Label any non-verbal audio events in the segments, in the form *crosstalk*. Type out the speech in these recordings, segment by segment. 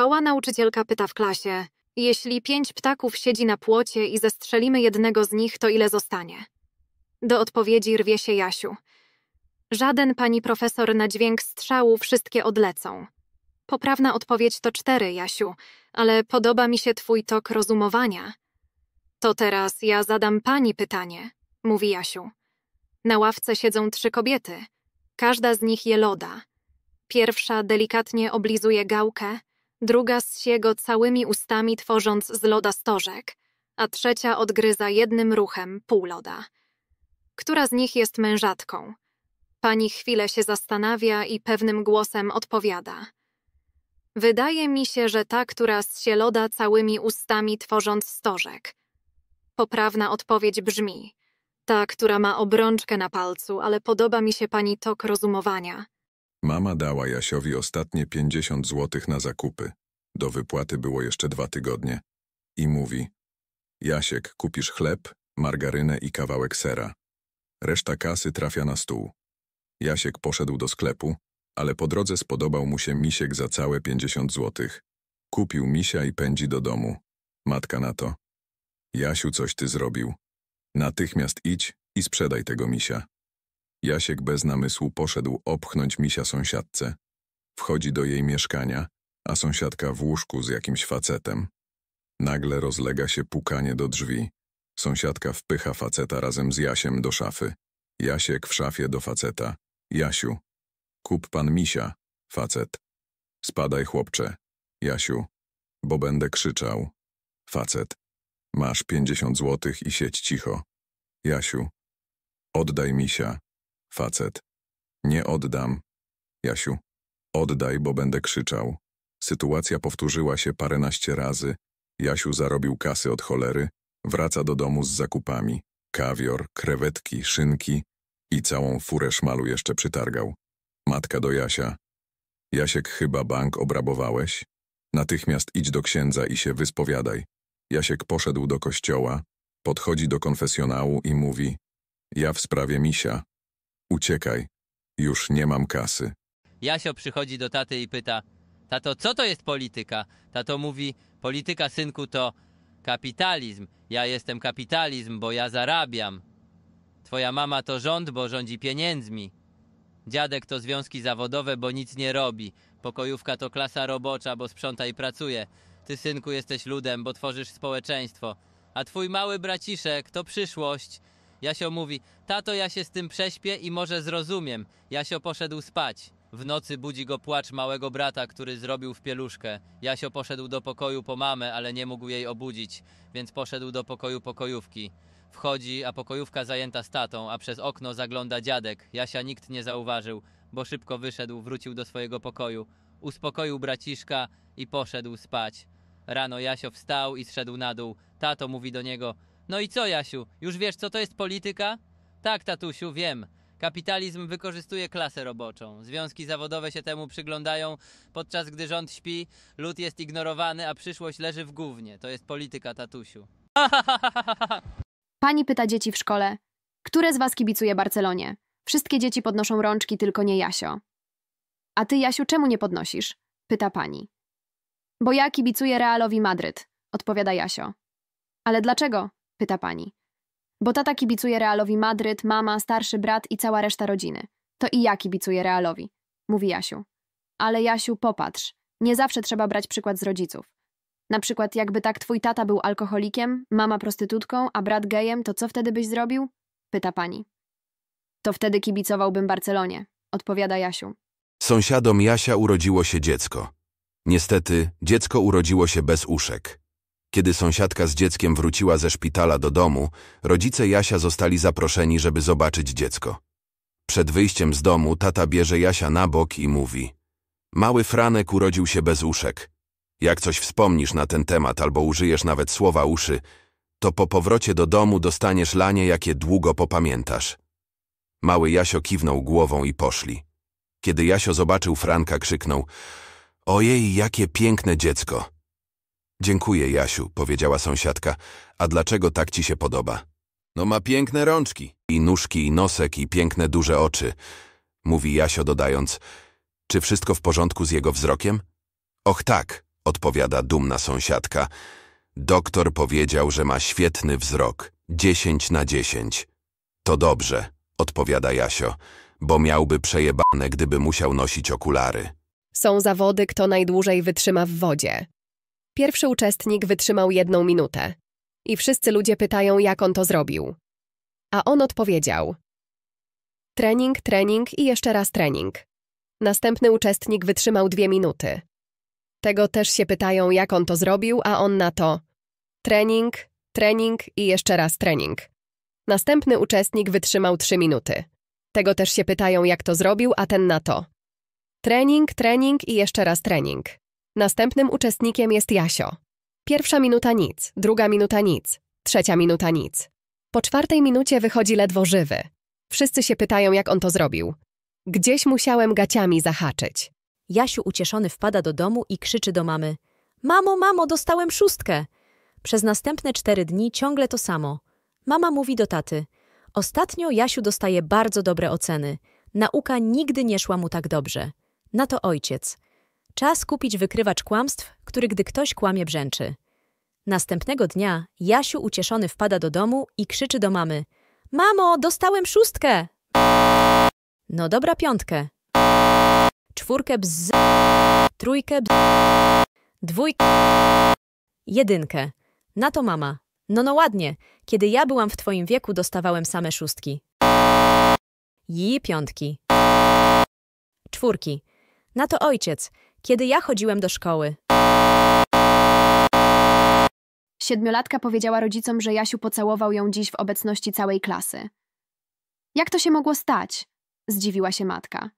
Kochała nauczycielka pyta w klasie: Jeśli pięć ptaków siedzi na płocie i zestrzelimy jednego z nich, to ile zostanie? Do odpowiedzi rwie się Jasiu. Żaden pani profesor na dźwięk strzału wszystkie odlecą. Poprawna odpowiedź to cztery, Jasiu, ale podoba mi się twój tok rozumowania. To teraz ja zadam pani pytanie, mówi Jasiu. Na ławce siedzą trzy kobiety. Każda z nich je loda. Pierwsza delikatnie oblizuje gałkę, druga z siego całymi ustami, tworząc z loda stożek, a trzecia odgryza jednym ruchem pół loda. Która z nich jest mężatką? Pani chwilę się zastanawia i pewnym głosem odpowiada. Wydaje mi się, że ta, która sie loda całymi ustami, tworząc stożek. Poprawna odpowiedź brzmi: ta, która ma obrączkę na palcu, ale podoba mi się pani tok rozumowania. Mama dała Jasiowi ostatnie pięćdziesiąt złotych na zakupy. Do wypłaty było jeszcze dwa tygodnie. I mówi, Jasiek, kupisz chleb, margarynę i kawałek sera. Reszta kasy trafia na stół. Jasiek poszedł do sklepu, ale po drodze spodobał mu się misiek za całe pięćdziesiąt złotych. Kupił misia i pędzi do domu. Matka na to. Jasiu, coś ty zrobił. Natychmiast idź i sprzedaj tego misia. Jasiek bez namysłu poszedł opchnąć misia sąsiadce. Wchodzi do jej mieszkania, a sąsiadka w łóżku z jakimś facetem. Nagle rozlega się pukanie do drzwi. Sąsiadka wpycha faceta razem z Jasiem do szafy. Jasiek w szafie do faceta. Jasiu. Kup pan misia. Facet. Spadaj chłopcze. Jasiu. Bo będę krzyczał. Facet. Masz pięćdziesiąt złotych i siedź cicho. Jasiu. Oddaj misia. Facet. Nie oddam. Jasiu. Oddaj, bo będę krzyczał. Sytuacja powtórzyła się paręnaście razy. Jasiu zarobił kasy od cholery, wraca do domu z zakupami. Kawior, krewetki, szynki i całą furę szmalu jeszcze przytargał. Matka do Jasia. Jasiek, chyba bank obrabowałeś? Natychmiast idź do księdza i się wyspowiadaj. Jasiek poszedł do kościoła, podchodzi do konfesjonału i mówi ja w sprawie misia. Uciekaj, już nie mam kasy. Jasio przychodzi do taty i pyta, tato, co to jest polityka? Tato mówi, polityka synku to kapitalizm. Ja jestem kapitalizm, bo ja zarabiam. Twoja mama to rząd, bo rządzi pieniędzmi. Dziadek to związki zawodowe, bo nic nie robi. Pokojówka to klasa robocza, bo sprząta i pracuje. Ty, synku, jesteś ludem, bo tworzysz społeczeństwo. A twój mały braciszek to przyszłość. Jasio mówi, tato ja się z tym prześpię i może zrozumiem. Jasio poszedł spać. W nocy budzi go płacz małego brata, który zrobił w pieluszkę. Jasio poszedł do pokoju po mamę, ale nie mógł jej obudzić, więc poszedł do pokoju pokojówki. Wchodzi, a pokojówka zajęta statą, a przez okno zagląda dziadek. Jasia nikt nie zauważył, bo szybko wyszedł, wrócił do swojego pokoju. Uspokoił braciszka i poszedł spać. Rano Jasio wstał i zszedł na dół. Tato mówi do niego – no i co, Jasiu? Już wiesz, co to jest polityka? Tak, tatusiu, wiem. Kapitalizm wykorzystuje klasę roboczą. Związki zawodowe się temu przyglądają, podczas gdy rząd śpi, lud jest ignorowany, a przyszłość leży w gównie. To jest polityka, tatusiu. *laughs* Pani pyta dzieci w szkole, które z was kibicuje Barcelonie? Wszystkie dzieci podnoszą rączki, tylko nie Jasio. A ty, Jasiu, czemu nie podnosisz? Pyta pani. Bo ja kibicuję Realowi Madryt, odpowiada Jasio. Ale dlaczego? Pyta pani. Bo tata kibicuje Realowi Madryt, mama, starszy brat i cała reszta rodziny. To i ja kibicuję Realowi, mówi Jasiu. Ale Jasiu, popatrz, nie zawsze trzeba brać przykład z rodziców. Na przykład jakby tak twój tata był alkoholikiem, mama prostytutką, a brat gejem, to co wtedy byś zrobił? Pyta pani. To wtedy kibicowałbym Barcelonie, odpowiada Jasiu. Sąsiadom Jasia urodziło się dziecko. Niestety, dziecko urodziło się bez uszek. Kiedy sąsiadka z dzieckiem wróciła ze szpitala do domu, rodzice Jasia zostali zaproszeni, żeby zobaczyć dziecko. Przed wyjściem z domu tata bierze Jasia na bok i mówi Mały Franek urodził się bez uszek. Jak coś wspomnisz na ten temat albo użyjesz nawet słowa uszy, to po powrocie do domu dostaniesz lanie, jakie długo popamiętasz. Mały Jasio kiwnął głową i poszli. Kiedy Jasio zobaczył Franka, krzyknął – Ojej, jakie piękne dziecko! Dziękuję, Jasiu, powiedziała sąsiadka. A dlaczego tak ci się podoba? No ma piękne rączki. I nóżki, i nosek, i piękne duże oczy. Mówi Jasio dodając. Czy wszystko w porządku z jego wzrokiem? Och tak, odpowiada dumna sąsiadka. Doktor powiedział, że ma świetny wzrok. Dziesięć na dziesięć. To dobrze, odpowiada Jasio, bo miałby przejebane, gdyby musiał nosić okulary. Są zawody, kto najdłużej wytrzyma w wodzie. Pierwszy uczestnik wytrzymał jedną minutę. I wszyscy ludzie pytają, jak on to zrobił. A on odpowiedział. Trening, trening i jeszcze raz trening. Następny uczestnik wytrzymał dwie minuty. Tego też się pytają, jak on to zrobił, a on na to. Trening, trening i jeszcze raz trening. Następny uczestnik wytrzymał trzy minuty. Tego też się pytają, jak to zrobił, a ten na to. Trening, trening i jeszcze raz trening. Następnym uczestnikiem jest Jasio. Pierwsza minuta nic, druga minuta nic, trzecia minuta nic. Po czwartej minucie wychodzi ledwo żywy. Wszyscy się pytają, jak on to zrobił. Gdzieś musiałem gaciami zahaczyć. Jasiu ucieszony wpada do domu i krzyczy do mamy. Mamo, mamo, dostałem szóstkę! Przez następne cztery dni ciągle to samo. Mama mówi do taty. Ostatnio Jasiu dostaje bardzo dobre oceny. Nauka nigdy nie szła mu tak dobrze. Na to ojciec. Czas kupić wykrywacz kłamstw, który gdy ktoś kłamie brzęczy. Następnego dnia Jasiu ucieszony wpada do domu i krzyczy do mamy. Mamo, dostałem szóstkę! No dobra piątkę. Czwórkę bz... Trójkę bz... Dwójkę... Jedynkę. Na to mama. No no ładnie. Kiedy ja byłam w twoim wieku, dostawałem same szóstki. I piątki. Czwórki. Na to ojciec kiedy ja chodziłem do szkoły. Siedmiolatka powiedziała rodzicom, że Jasiu pocałował ją dziś w obecności całej klasy. Jak to się mogło stać? Zdziwiła się matka.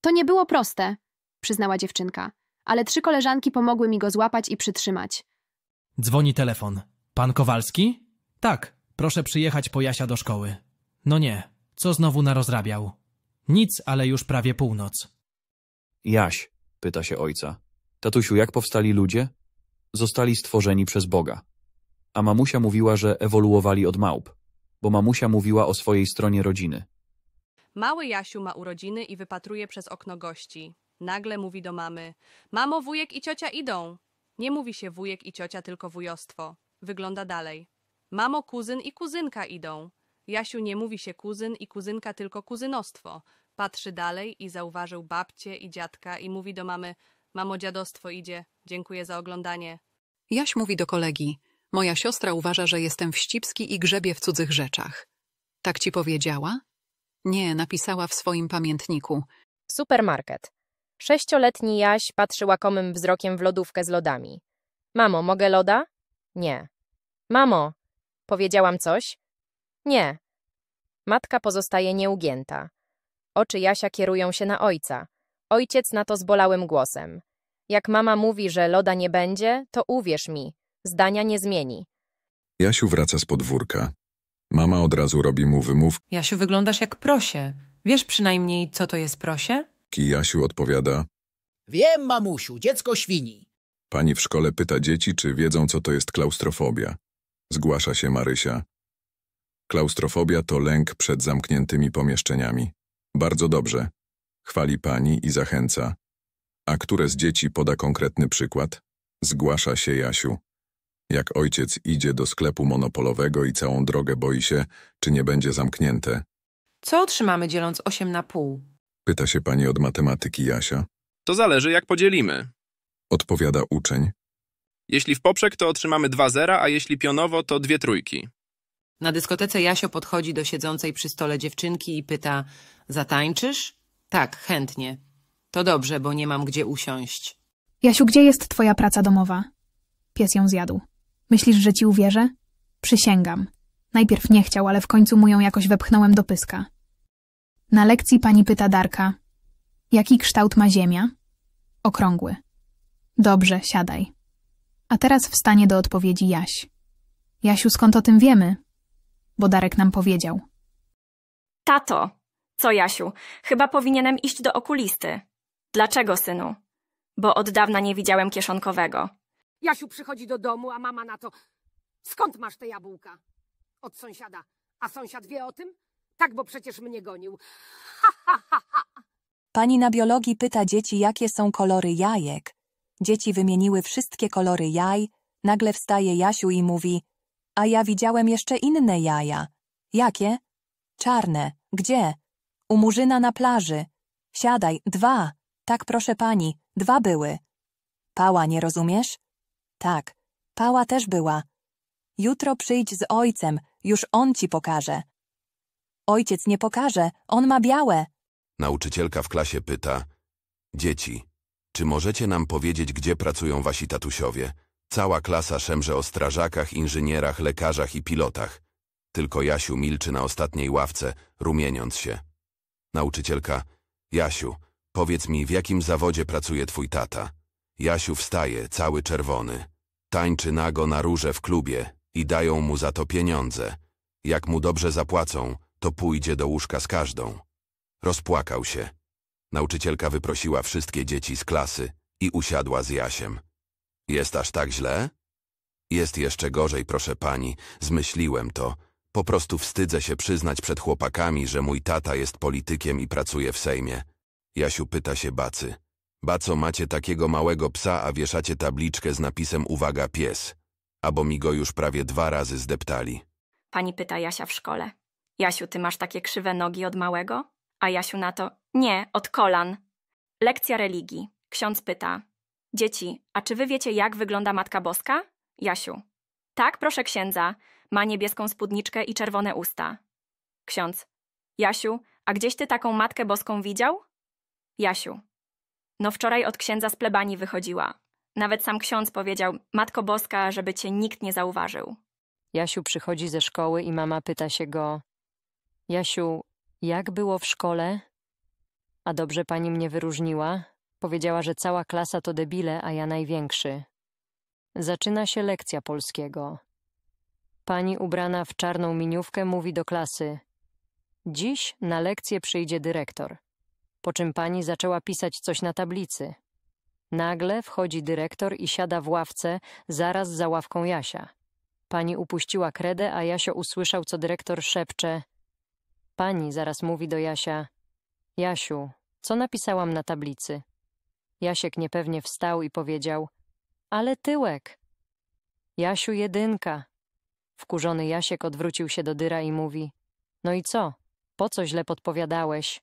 To nie było proste, przyznała dziewczynka, ale trzy koleżanki pomogły mi go złapać i przytrzymać. Dzwoni telefon. Pan Kowalski? Tak, proszę przyjechać po Jasia do szkoły. No nie, co znowu narozrabiał? Nic, ale już prawie północ. Jaś, Pyta się ojca. Tatusiu, jak powstali ludzie? Zostali stworzeni przez Boga. A mamusia mówiła, że ewoluowali od małp, bo mamusia mówiła o swojej stronie rodziny. Mały Jasiu ma urodziny i wypatruje przez okno gości. Nagle mówi do mamy: Mamo, wujek i ciocia idą. Nie mówi się wujek i ciocia, tylko wujostwo. Wygląda dalej. Mamo, kuzyn i kuzynka idą. Jasiu nie mówi się kuzyn i kuzynka, tylko kuzynostwo. Patrzy dalej i zauważył babcię i dziadka i mówi do mamy: Mamo, dziadostwo idzie, dziękuję za oglądanie. Jaś mówi do kolegi: Moja siostra uważa, że jestem wścibski i grzebie w cudzych rzeczach. Tak ci powiedziała? Nie, napisała w swoim pamiętniku. Supermarket. Sześcioletni Jaś patrzy łakomym wzrokiem w lodówkę z lodami. Mamo, mogę loda? Nie. Mamo, powiedziałam coś? Nie. Matka pozostaje nieugięta. Oczy Jasia kierują się na ojca. Ojciec na to zbolałym głosem. Jak mama mówi, że loda nie będzie, to uwierz mi, zdania nie zmieni. Jasiu wraca z podwórka. Mama od razu robi mu wymów. Jasiu, wyglądasz jak prosie. Wiesz przynajmniej, co to jest prosie? Jasiu odpowiada. Wiem, mamusiu, dziecko świni. Pani w szkole pyta dzieci, czy wiedzą, co to jest klaustrofobia. Zgłasza się Marysia. Klaustrofobia to lęk przed zamkniętymi pomieszczeniami. Bardzo dobrze. Chwali pani i zachęca. A które z dzieci poda konkretny przykład? Zgłasza się Jasiu. Jak ojciec idzie do sklepu monopolowego i całą drogę boi się, czy nie będzie zamknięte. Co otrzymamy dzieląc 8 na pół? Pyta się pani od matematyki Jasia. To zależy, jak podzielimy. Odpowiada uczeń. Jeśli w poprzek, to otrzymamy dwa zera, a jeśli pionowo, to dwie trójki. Na dyskotece Jasio podchodzi do siedzącej przy stole dziewczynki i pyta Zatańczysz? Tak, chętnie. To dobrze, bo nie mam gdzie usiąść. Jasiu, gdzie jest twoja praca domowa? Pies ją zjadł. Myślisz, że ci uwierzę? Przysięgam. Najpierw nie chciał, ale w końcu mu ją jakoś wepchnąłem do pyska. Na lekcji pani pyta Darka. Jaki kształt ma ziemia? Okrągły. Dobrze, siadaj. A teraz wstanie do odpowiedzi Jaś. Jasiu, skąd o tym wiemy? Bo Darek nam powiedział. Tato, co, Jasiu, chyba powinienem iść do okulisty. Dlaczego, synu? Bo od dawna nie widziałem kieszonkowego. Jasiu przychodzi do domu, a mama na to... Skąd masz te jabłka? Od sąsiada. A sąsiad wie o tym? Tak, bo przecież mnie gonił. Ha, ha, ha, ha. Pani na biologii pyta dzieci, jakie są kolory jajek. Dzieci wymieniły wszystkie kolory jaj. Nagle wstaje Jasiu i mówi, a ja widziałem jeszcze inne jaja. Jakie? Czarne. Gdzie? U murzyna na plaży. Siadaj, dwa. Tak, proszę pani, dwa były. Pała, nie rozumiesz? Tak, pała też była. Jutro przyjdź z ojcem, już on ci pokaże. Ojciec nie pokaże, on ma białe. Nauczycielka w klasie pyta. Dzieci, czy możecie nam powiedzieć, gdzie pracują wasi tatusiowie? Cała klasa szemrze o strażakach, inżynierach, lekarzach i pilotach. Tylko Jasiu milczy na ostatniej ławce, rumieniąc się. Nauczycielka, Jasiu, powiedz mi, w jakim zawodzie pracuje twój tata? Jasiu wstaje, cały czerwony. Tańczy nago na róże w klubie i dają mu za to pieniądze. Jak mu dobrze zapłacą, to pójdzie do łóżka z każdą. Rozpłakał się. Nauczycielka wyprosiła wszystkie dzieci z klasy i usiadła z Jasiem. Jest aż tak źle? Jest jeszcze gorzej, proszę pani, zmyśliłem to, po prostu wstydzę się przyznać przed chłopakami, że mój tata jest politykiem i pracuje w Sejmie. Jasiu pyta się Bacy. Baco, macie takiego małego psa, a wieszacie tabliczkę z napisem Uwaga pies. Abo mi go już prawie dwa razy zdeptali. Pani pyta Jasia w szkole. Jasiu, ty masz takie krzywe nogi od małego? A Jasiu na to, nie, od kolan. Lekcja religii. Ksiądz pyta. Dzieci, a czy wy wiecie, jak wygląda Matka Boska? Jasiu. Tak, proszę księdza. Ma niebieską spódniczkę i czerwone usta. Ksiądz. Jasiu, a gdzieś ty taką Matkę Boską widział? Jasiu. No wczoraj od księdza z plebanii wychodziła. Nawet sam ksiądz powiedział, Matko Boska, żeby cię nikt nie zauważył. Jasiu przychodzi ze szkoły i mama pyta się go: Jasiu, jak było w szkole? A dobrze pani mnie wyróżniła? Powiedziała, że cała klasa to debile, a ja największy. Zaczyna się lekcja polskiego. Pani ubrana w czarną miniówkę mówi do klasy: Dziś na lekcję przyjdzie dyrektor. Po czym pani zaczęła pisać coś na tablicy. Nagle wchodzi dyrektor i siada w ławce zaraz za ławką Jasia. Pani upuściła kredę, a Jasio usłyszał, co dyrektor szepcze. Pani zaraz mówi do Jasia: Jasiu, co napisałam na tablicy? Jasiek niepewnie wstał i powiedział: Ale tyłek. Jasiu, jedynka, Wkurzony Jasiek odwrócił się do Dyra i mówi: No i co? Po co źle podpowiadałeś?